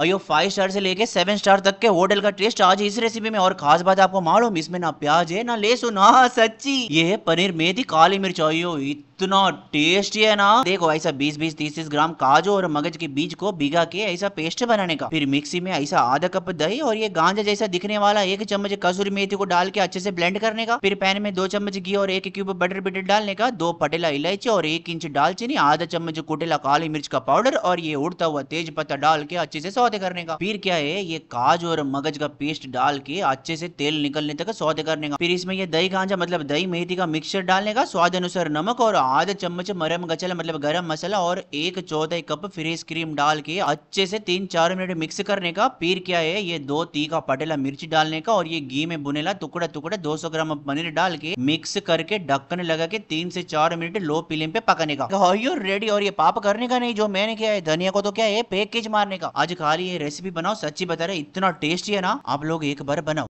अयो five star से लेके सेवन स्टार तक के होटल का टेस्ट आज इस रेसिपी में और खास बात आपको मालूम इसमें ना प्याज है ना लहसुन ना सच्ची ये है पनीर मेथी काली मिर्च अयो इतना टेस्टी है ना देखो ऐसा 20 बीस तीस तीस ग्राम काजू और मगज के बीज को भिगा के ऐसा पेस्ट बनाने का फिर मिक्सी में ऐसा आधा कप दही और ये गांजा जैसा दिखने वाला एक चम्मच कसूरी मेथी को डाल के अच्छे से ब्लेंड करने का फिर पैन में दो चम्मच घी और एक क्यूब बटर बिटर डालने का दो पटेला इलायची और एक इंच डालचीनी आधा चम्मच कुटेला काली मिर्च का पाउडर और ये उड़ता हुआ तेज पत्ता डाल के अच्छे से सौदे करने का फिर क्या है ये काज और मगज का पेस्ट डाल के अच्छे से तेल निकलने तक सौदे करने का फिर इसमें ये दही गांजा मतलब दही मेथी का मिक्सचर डालने का स्वाद अनुसार नमक और आधा चम्मच मरम गचल मतलब गरम मसाला और एक चौथाई कप फ्रेश क्रीम डाल के अच्छे से तीन चार मिनट मिक्स करने का फिर क्या है ये दो तीखा पटेला मिर्ची डालने का और ये घी में बुनेला टुकड़ा टुकड़ा सौ ग्राम पनीर डाल के मिक्स करके ढक्कन लगा के तीन से चार मिनट लो फ्लेम पे पकाने का रेडी और ये पाप करने का नहीं जो मैंने किया है धनिया को तो क्या है पैकेज मारने का आज खा सारी ये रेसिपी बनाओ सच्ची बता रहे इतना टेस्टी है ना आप लोग एक बार बनाओ